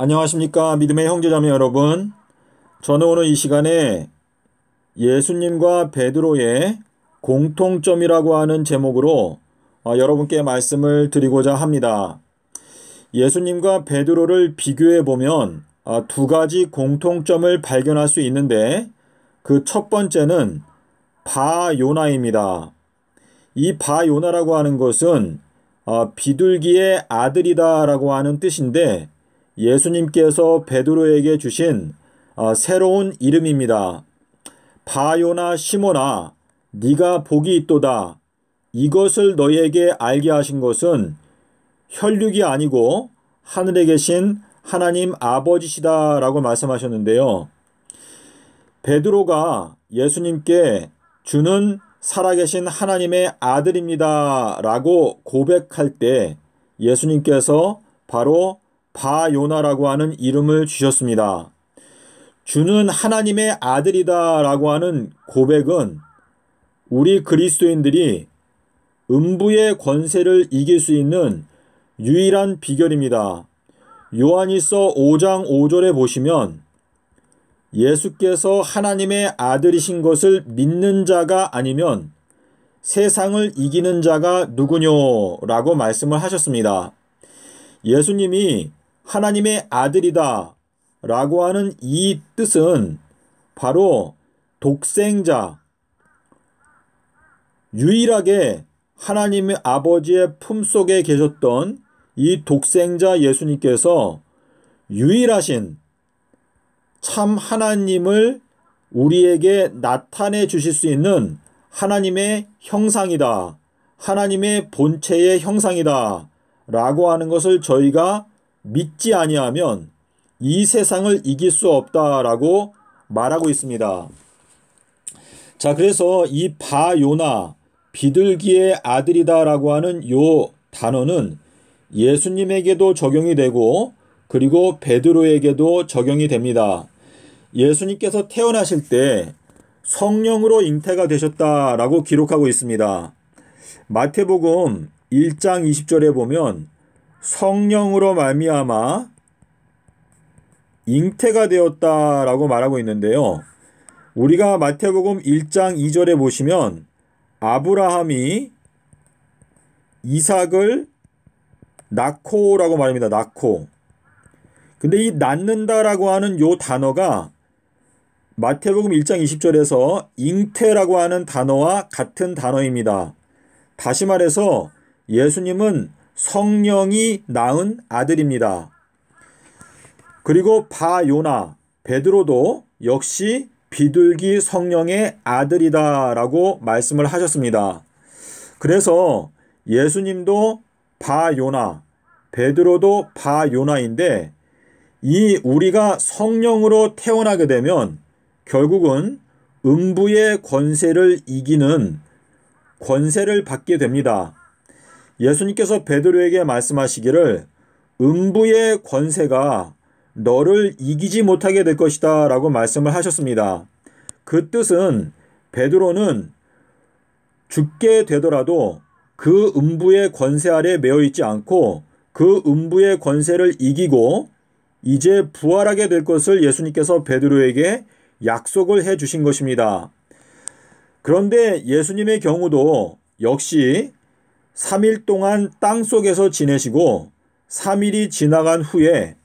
안녕하십니까 믿음의 형제자매 여러분 저는 오늘 이 시간에 예수님과 베드로의 공통점이라고 하는 제목으로 아, 여러분께 말씀을 드리고자 합니다. 예수님과 베드로를 비교해 보면 아, 두 가지 공통점을 발견할 수 있는데 그 첫 번째는 바요나입니다. 이 바요나라고 하는 것은 아, 비둘기의 아들이다라고 하는 뜻인데 예수님께서 베드로에게 주신 어, 새로운 이름입니다. 바요나 시모나 네가 복이 있도다. 이것을 너희에게 알게 하신 것은 혈육이 아니고 하늘에 계신 하나님 아버지시다라고 말씀하셨는데요. 베드로가 예수님께 주는 살아계신 하나님의 아들입니다라고 고백할 때 예수님께서 바로 바요나라고 하는 이름을 주셨습니다. 주는 하나님의 아들이다라고 하는 고백은 우리 그리스도인들이 음부의 권세를 이길 수 있는 유일한 비결입니다. 요한이서 5장 5절에 보시면 예수께서 하나님의 아들이신 것을 믿는 자가 아니면 세상을 이기는 자가 누구뇨라고 말씀을 하셨습니다. 예수님이 하나님의 아들이다 라고 하는 이 뜻은 바로 독생자, 유일하게 하나님의 아버지의 품 속에 계셨던 이 독생자 예수님께서 유일하신 참 하나님을 우리에게 나타내 주실 수 있는 하나님의 형상이다. 하나님의 본체의 형상이다. 라고 하는 것을 저희가 믿지 아니하면 이 세상을 이길 수 없다라고 말하고 있습니다. 자, 그래서 이 바요나 비둘기의 아들이다라고 하는 요 단어는 예수님에게도 적용이 되고 그리고 베드로에게도 적용이 됩니다. 예수님께서 태어나실 때 성령으로 잉태가 되셨다라고 기록하고 있습니다. 마태복음 1장 20절에 보면 성령으로 말미암아 잉태가 되었다라고 말하고 있는데요. 우리가 마태복음 1장 2절에 보시면 아브라함이 이삭을 낳고라고 말합니다. 낳고. 근데 이 낳는다라고 하는 요 단어가 마태복음 1장 20절에서 잉태라고 하는 단어와 같은 단어입니다. 다시 말해서 예수님은 성령이 낳은 아들입니다. 그리고 바요나 베드로도 역시 비둘기 성령의 아들이다라고 말씀을 하셨습니다. 그래서 예수님도 바요나 베드로도 바요나인데 이 우리가 성령으로 태어나게 되면 결국은 음부의 권세를 이기는 권세를 받게 됩니다. 예수님께서 베드로에게 말씀하시기를 음부의 권세가 너를 이기지 못하게 될 것이다 라고 말씀을 하셨습니다. 그 뜻은 베드로는 죽게 되더라도 그 음부의 권세 아래 매어 있지 않고 그 음부의 권세를 이기고 이제 부활하게 될 것을 예수님께서 베드로에게 약속을 해 주신 것입니다. 그런데 예수님의 경우도 역시 3일 동안 땅 속에서 지내시고 3일이 지나간 후에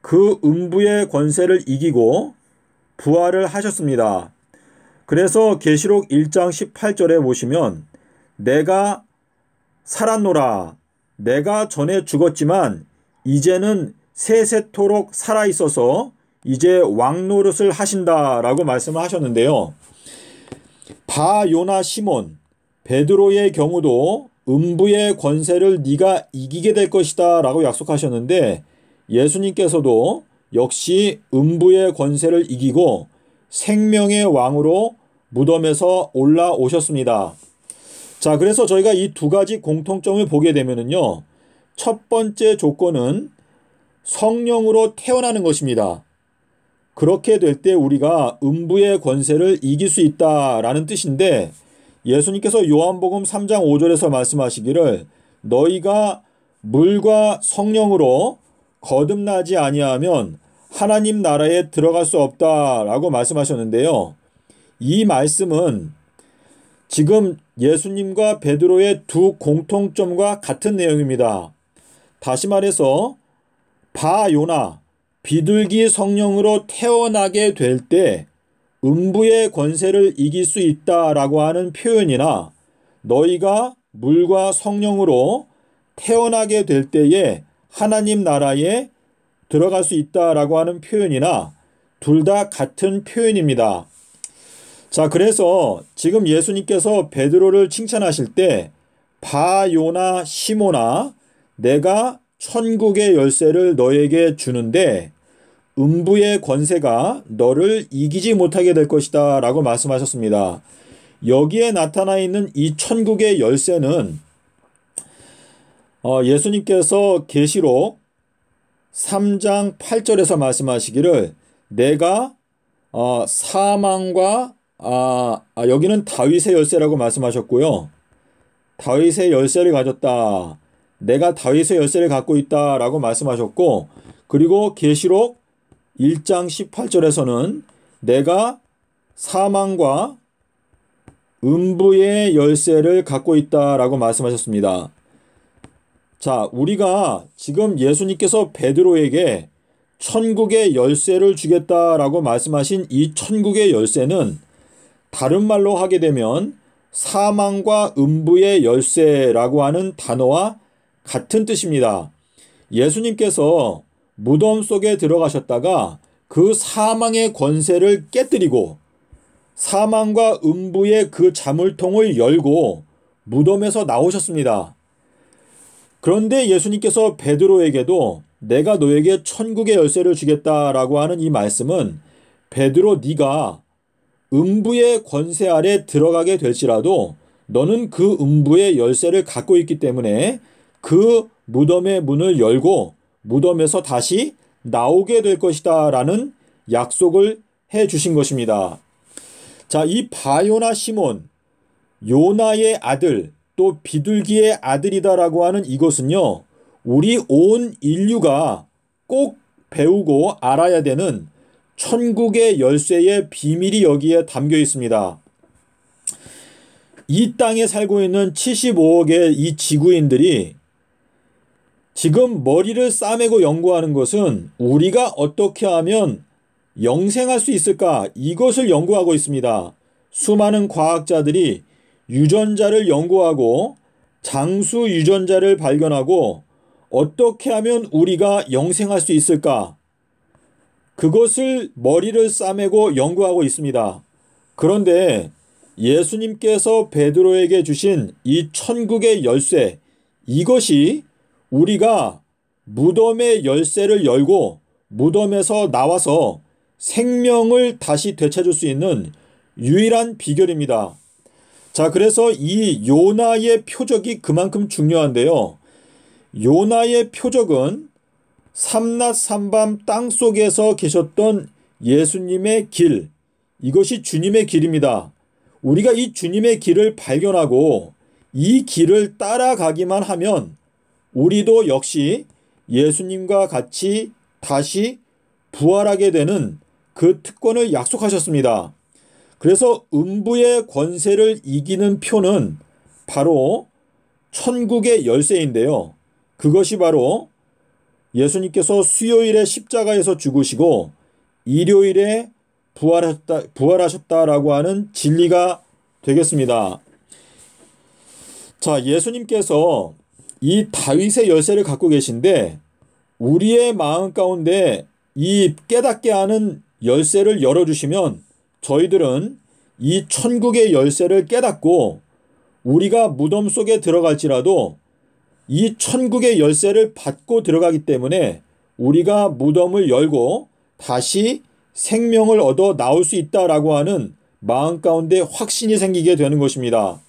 그 음부의 권세를 이기고 부활을 하셨습니다. 그래서 계시록 1장 18절에 보시면 내가 살았노라 내가 전에 죽었지만 이제는 세세토록 살아 있어서 이제 왕 노릇을 하신다라고 말씀을 하셨는데요. 바요나 시몬 베드로의 경우도 음부의 권세를 네가 이기게 될 것이다 라고 약속하셨는데 예수님께서도 역시 음부의 권세를 이기고 생명의 왕으로 무덤에서 올라오셨습니다. 자, 그래서 저희가 이 두 가지 공통점을 보게 되면은요. 첫 번째 조건은 성령으로 태어나는 것입니다. 그렇게 될 때 우리가 음부의 권세를 이길 수 있다라는 뜻인데 예수님께서 요한복음 3장 5절에서 말씀하시기를 너희가 물과 성령으로 거듭나지 아니하면 하나님 나라에 들어갈 수 없다라고 말씀하셨는데요. 이 말씀은 지금 예수님과 베드로의 두 공통점과 같은 내용입니다. 다시 말해서 바요나 비둘기 성령으로 태어나게 될때 음부의 권세를 이길 수 있다라고 하는 표현이나 너희가 물과 성령으로 태어나게 될 때에 하나님 나라에 들어갈 수 있다라고 하는 표현이나 둘 다 같은 표현입니다. 자, 그래서 지금 예수님께서 베드로를 칭찬하실 때 바요나 시모나 내가 천국의 열쇠를 너에게 주는데 음부의 권세가 너를 이기지 못하게 될 것이다 라고 말씀하셨습니다. 여기에 나타나 있는 이 천국의 열쇠는 어, 예수님께서 계시록 3장 8절에서 말씀하시기를 내가 어, 사망과 아, 아, 여기는 다윗의 열쇠라고 말씀하셨고요. 다윗의 열쇠를 가졌다. 내가 다윗의 열쇠를 갖고 있다라고 말씀하셨고 그리고 계시록 1장 18절에서는 내가 사망과 음부의 열쇠를 갖고 있다라고 말씀하셨습니다. 자, 우리가 지금 예수님께서 베드로에게 천국의 열쇠를 주겠다라고 말씀하신 이 천국의 열쇠는 다른 말로 하게 되면 사망과 음부의 열쇠라고 하는 단어와 같은 뜻입니다. 예수님께서 무덤 속에 들어가셨다가 그 사망의 권세를 깨뜨리고 사망과 음부의 그 자물통을 열고 무덤에서 나오셨습니다. 그런데 예수님께서 베드로에게도 내가 너에게 천국의 열쇠를 주겠다라고 하는 이 말씀은 베드로 네가 음부의 권세 아래 들어가게 될지라도 너는 그 음부의 열쇠를 갖고 있기 때문에 그 무덤의 문을 열고 무덤에서 다시 나오게 될 것이다 라는 약속을 해 주신 것입니다. 자, 이 바요나 시몬, 요나의 아들, 또 비둘기의 아들이다라고 하는 이것은요, 우리 온 인류가 꼭 배우고 알아야 되는 천국의 열쇠의 비밀이 여기에 담겨 있습니다. 이 땅에 살고 있는 75억의 이 지구인들이 지금 머리를 싸매고 연구하는 것은 우리가 어떻게 하면 영생할 수 있을까 이것을 연구하고 있습니다. 수많은 과학자들이 유전자를 연구하고 장수 유전자를 발견하고 어떻게 하면 우리가 영생할 수 있을까? 그것을 머리를 싸매고 연구하고 있습니다. 그런데 예수님께서 베드로에게 주신 이 천국의 열쇠 이것이 우리가 무덤의 열쇠를 열고 무덤에서 나와서 생명을 다시 되찾을 수 있는 유일한 비결입니다. 자, 그래서 이 요나의 표적이 그만큼 중요한데요. 요나의 표적은 삼낮 삼밤 땅 속에서 계셨던 예수님의 길, 이것이 주님의 길입니다. 우리가 이 주님의 길을 발견하고 이 길을 따라가기만 하면 우리도 역시 예수님과 같이 다시 부활하게 되는 그 특권을 약속하셨습니다. 그래서 음부의 권세를 이기는 표는 바로 천국의 열쇠인데요. 그것이 바로 예수님께서 수요일에 십자가에서 죽으시고 일요일에 부활하셨다, 부활하셨다라고 하는 진리가 되겠습니다. 자, 예수님께서 이 다윗의 열쇠를 갖고 계신데 우리의 마음 가운데 이 깨닫게 하는 열쇠를 열어주시면 저희들은 이 천국의 열쇠를 깨닫고 우리가 무덤 속에 들어갈지라도 이 천국의 열쇠를 받고 들어가기 때문에 우리가 무덤을 열고 다시 생명을 얻어 나올 수 있다라고 하는 마음 가운데 확신이 생기게 되는 것입니다.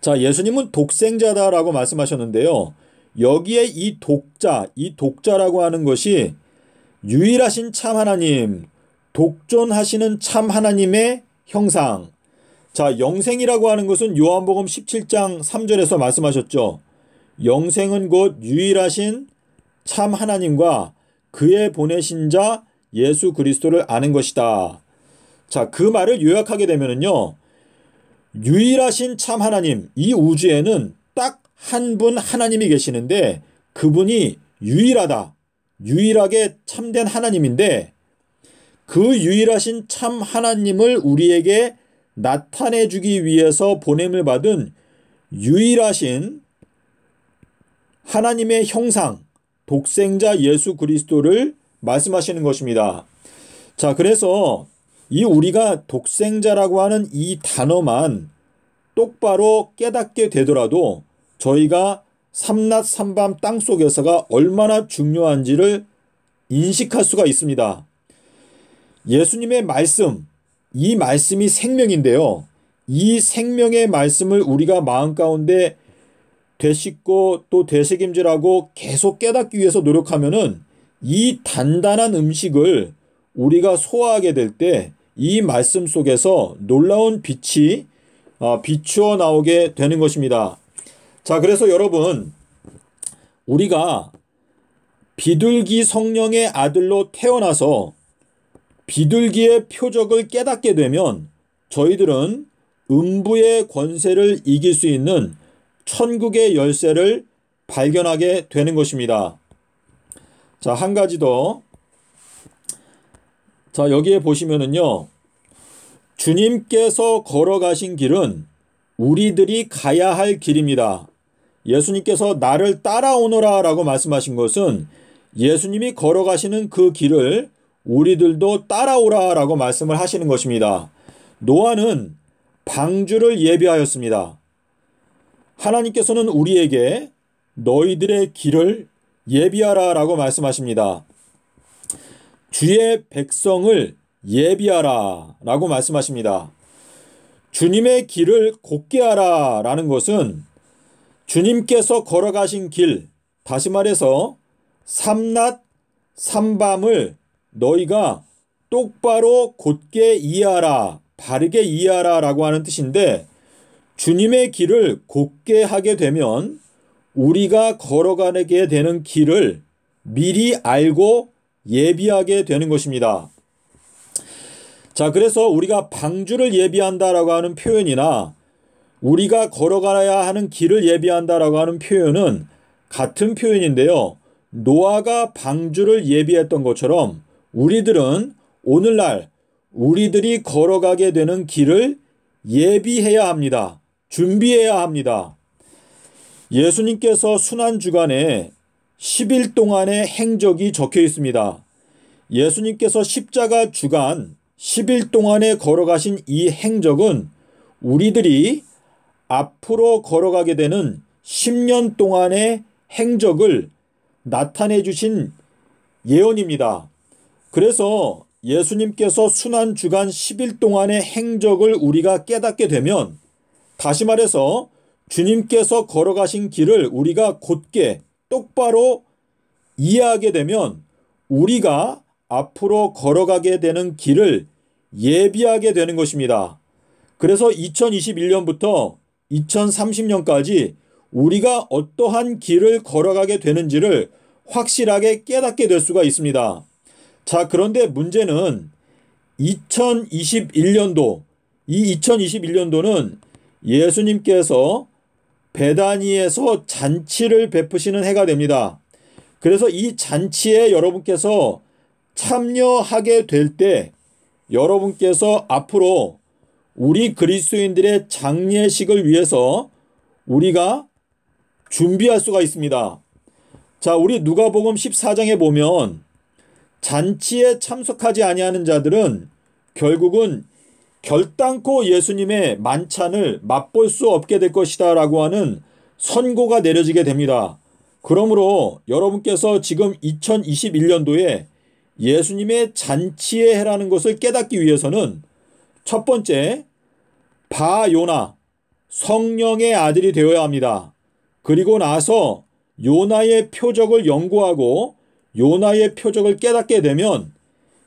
자, 예수님은 독생자다라고 말씀하셨는데요. 여기에 이 독자, 이 독자라고 하는 것이 유일하신 참 하나님, 독존하시는 참 하나님의 형상. 자, 영생이라고 하는 것은 요한복음 17장 3절에서 말씀하셨죠. 영생은 곧 유일하신 참 하나님과 그의 보내신 자 예수 그리스도를 아는 것이다. 자, 그 말을 요약하게 되면요 유일하신 참 하나님, 이 우주에는 딱 한 분 하나님이 계시는데 그분이 유일하다. 유일하게 참된 하나님인데 그 유일하신 참 하나님을 우리에게 나타내 주기 위해서 보냄을 받은 유일하신 하나님의 형상, 독생자 예수 그리스도를 말씀하시는 것입니다. 자, 그래서 이 우리가 독생자라고 하는 이 단어만 똑바로 깨닫게 되더라도 저희가 삼낮 삼밤 땅 속에서가 얼마나 중요한지를 인식할 수가 있습니다. 예수님의 말씀, 이 말씀이 생명인데요. 이 생명의 말씀을 우리가 마음 가운데 되씹고 또 되새김질하고 계속 깨닫기 위해서 노력하면은 이 단단한 음식을 우리가 소화하게 될때 이 말씀 속에서 놀라운 빛이 아, 비추어 나오게 되는 것입니다. 자, 그래서 여러분, 우리가 비둘기 성령의 아들로 태어나서 비둘기의 표적을 깨닫게 되면 저희들은 음부의 권세를 이길 수 있는 천국의 열쇠를 발견하게 되는 것입니다. 자, 한 가지 더 자, 여기에 보시면은요. 주님께서 걸어가신 길은 우리들이 가야 할 길입니다. 예수님께서 나를 따라오너라 라고 말씀하신 것은 예수님이 걸어가시는 그 길을 우리들도 따라오라 라고 말씀을 하시는 것입니다. 노아는 방주를 예비하였습니다. 하나님께서는 우리에게 너희들의 길을 예비하라 라고 말씀하십니다. 주의 백성을 예비하라 라고 말씀하십니다. 주님의 길을 곱게 하라 라는 것은 주님께서 걸어가신 길, 다시 말해서 삼낮, 삼밤을 너희가 똑바로 곧게 이해하라, 바르게 이해하라 라고 하는 뜻인데 주님의 길을 곧게 하게 되면 우리가 걸어가게 되는 길을 미리 알고 예비하게 되는 것입니다. 자, 그래서 우리가 방주를 예비한다라고 하는 표현이나 우리가 걸어가야 하는 길을 예비한다라고 하는 표현은 같은 표현인데요. 노아가 방주를 예비했던 것처럼 우리들은 오늘날 우리들이 걸어가게 되는 길을 예비해야 합니다. 준비해야 합니다. 예수님께서 순환 주간에 10일 동안의 행적이 적혀 있습니다. 예수님께서 십자가 주간 10일 동안에 걸어가신 이 행적은 우리들이 앞으로 걸어가게 되는 10년 동안의 행적을 나타내 주신 예언입니다. 그래서 예수님께서 순환 주간 10일 동안의 행적을 우리가 깨닫게 되면 다시 말해서 주님께서 걸어가신 길을 우리가 곧게 똑바로 이해하게 되면 우리가 앞으로 걸어가게 되는 길을 예비하게 되는 것입니다. 그래서 2021년부터 2030년까지 우리가 어떠한 길을 걸어가게 되는지를 확실하게 깨닫게 될 수가 있습니다. 자, 그런데 문제는 2021년도, 이 2021년도는 예수님께서 배단위에서 잔치를 베푸시는 해가 됩니다. 그래서 이 잔치에 여러분께서 참여하게 될 때 여러분께서 앞으로 우리 그리스도인들의 장례식을 위해서 우리가 준비할 수가 있습니다. 자, 우리 누가복음 14장에 보면 잔치에 참석하지 아니하는 자들은 결국은 결단코 예수님의 만찬을 맛볼 수 없게 될 것이다 라고 하는 선고가 내려지게 됩니다. 그러므로 여러분께서 지금 2021년도에 예수님의 잔치의 해라는 것을 깨닫기 위해서는 첫 번째, 바요나, 성령의 아들이 되어야 합니다. 그리고 나서 요나의 표적을 연구하고 요나의 표적을 깨닫게 되면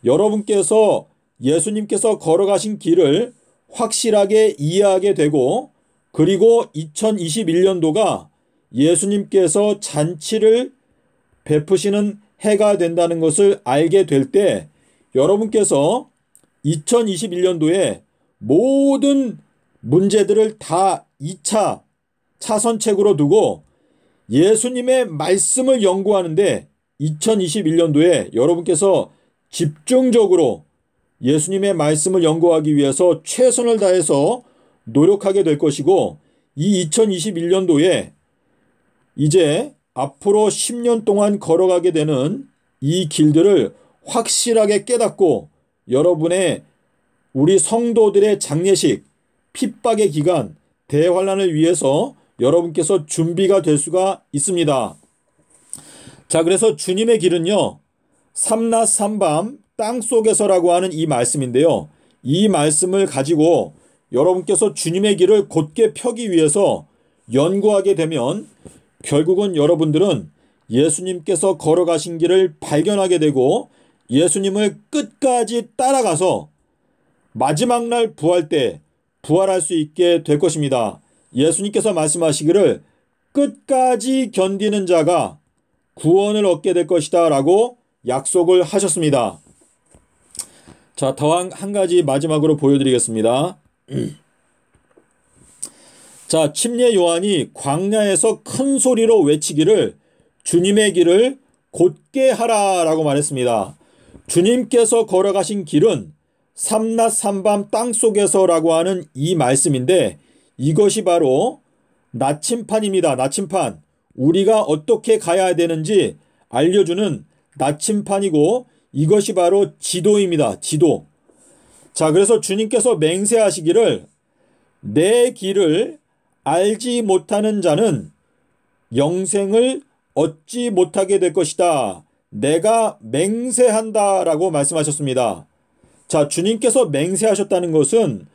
여러분께서 예수님께서 걸어가신 길을 확실하게 이해하게 되고 그리고 2021년도가 예수님께서 잔치를 베푸시는 해가 된다는 것을 알게 될 때 여러분께서 2021년도에 모든 문제들을 다 2차 차선책으로 두고 예수님의 말씀을 연구하는데 2021년도에 여러분께서 집중적으로 예수님의 말씀을 연구하기 위해서 최선을 다해서 노력하게 될 것이고 이 2021년도에 이제 앞으로 10년 동안 걸어가게 되는 이 길들을 확실하게 깨닫고 여러분의 우리 성도들의 장례식, 핍박의 기간, 대환란을 위해서 여러분께서 준비가 될 수가 있습니다. 자, 그래서 주님의 길은요. 삼낮 삼밤 땅 속에서라고 하는 이 말씀인데요. 이 말씀을 가지고 여러분께서 주님의 길을 곧게 펴기 위해서 연구하게 되면 결국은 여러분들은 예수님께서 걸어가신 길을 발견하게 되고 예수님을 끝까지 따라가서 마지막 날 부활 때 부활할 수 있게 될 것입니다. 예수님께서 말씀하시기를 끝까지 견디는 자가 구원을 얻게 될 것이다 라고 약속을 하셨습니다. 자, 더한 한 가지 마지막으로 보여드리겠습니다. 자, 침례 요한이 광야에서 큰 소리로 외치기를 주님의 길을 곧게 하라라고 말했습니다. 주님께서 걸어가신 길은 삼낮 삼밤 땅 속에서라고 하는 이 말씀인데 이것이 바로 나침판입니다. 나침판. 우리가 어떻게 가야 되는지 알려주는 나침판이고 이것이 바로 지도입니다. 지도. 자, 그래서 주님께서 맹세하시기를 내 길을 알지 못하는 자는 영생을 얻지 못하게 될 것이다. 내가 맹세한다. 라고 말씀하셨습니다. 자, 주님께서 맹세하셨다는 것은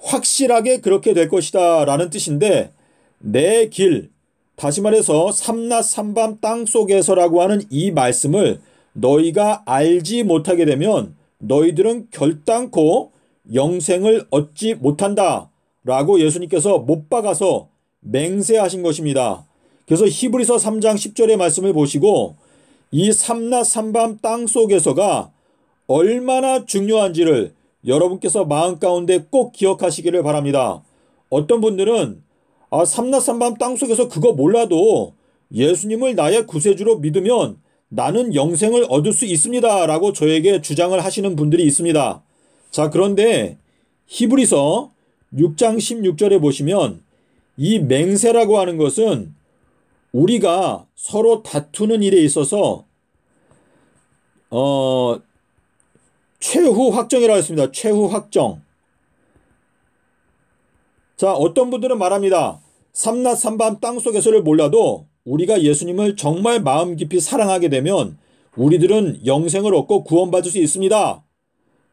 확실하게 그렇게 될 것이다. 라는 뜻인데, 내 길, 다시 말해서 삼낮 삼밤 땅 속에서라고 하는 이 말씀을 너희가 알지 못하게 되면 너희들은 결단코 영생을 얻지 못한다. 라고 예수님께서 못 박아서 맹세하신 것입니다. 그래서 히브리서 3장 10절의 말씀을 보시고 이 삼낮 삼밤 땅 속에서가 얼마나 중요한지를 여러분께서 마음 가운데 꼭 기억하시기를 바랍니다. 어떤 분들은 아, 삼낮 삼밤 땅 속에서 그거 몰라도 예수님을 나의 구세주로 믿으면 나는 영생을 얻을 수 있습니다. 라고 저에게 주장을 하시는 분들이 있습니다. 자, 그런데 히브리서 6장 16절에 보시면 이 맹세라고 하는 것은 우리가 서로 다투는 일에 있어서 어 최후 확정이라고 했습니다. 최후 확정. 자, 어떤 분들은 말합니다. 삼낮 삼밤 땅속에서를 몰라도 우리가 예수님을 정말 마음 깊이 사랑하게 되면 우리들은 영생을 얻고 구원받을 수 있습니다.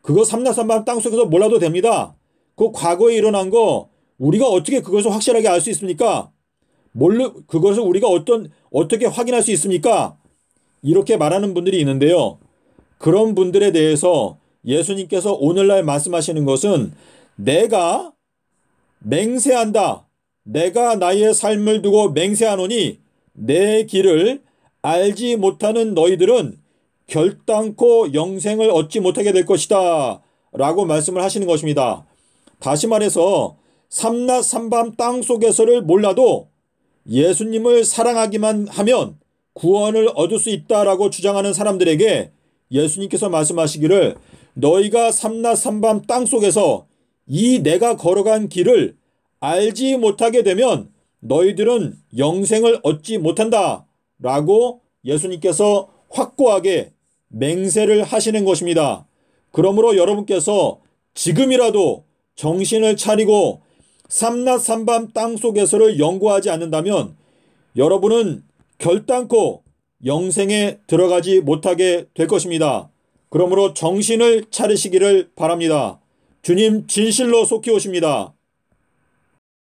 그거 삼나삼방 땅속에서 몰라도 됩니다. 그 과거에 일어난 거 우리가 어떻게 그것을 확실하게 알 수 있습니까? 몰르 그것을 우리가 어떤 어떻게 확인할 수 있습니까? 이렇게 말하는 분들이 있는데요. 그런 분들에 대해서 예수님께서 오늘날 말씀하시는 것은 내가 맹세한다. 내가 나의 삶을 두고 맹세하노니 내 길을 알지 못하는 너희들은 결단코 영생을 얻지 못하게 될 것이다. 라고 말씀을 하시는 것입니다. 다시 말해서 삼낮 삼밤 땅 속에서를 몰라도 예수님을 사랑하기만 하면 구원을 얻을 수 있다라고 주장하는 사람들에게 예수님께서 말씀하시기를 너희가 삼낮 삼밤 땅 속에서 이 내가 걸어간 길을 알지 못하게 되면 너희들은 영생을 얻지 못한다. 라고 예수님께서 확고하게 맹세를 하시는 것입니다. 그러므로 여러분께서 지금이라도 정신을 차리고 삼낮 삼밤 땅 속에서를 연구하지 않는다면 여러분은 결단코 영생에 들어가지 못하게 될 것입니다. 그러므로 정신을 차리시기를 바랍니다. 주님 진실로 속히 오십니다.